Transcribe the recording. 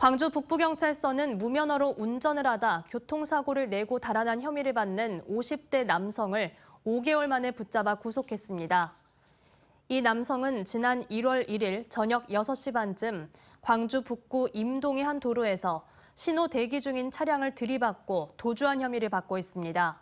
광주 북부경찰서는 무면허로 운전을 하다 교통사고를 내고 달아난 혐의를 받는 50대 남성을 5개월 만에 붙잡아 구속했습니다. 이 남성은 지난 1월 1일 저녁 6시 반쯤 광주 북구 임동의 한 도로에서 신호 대기 중인 차량을 들이받고 도주한 혐의를 받고 있습니다.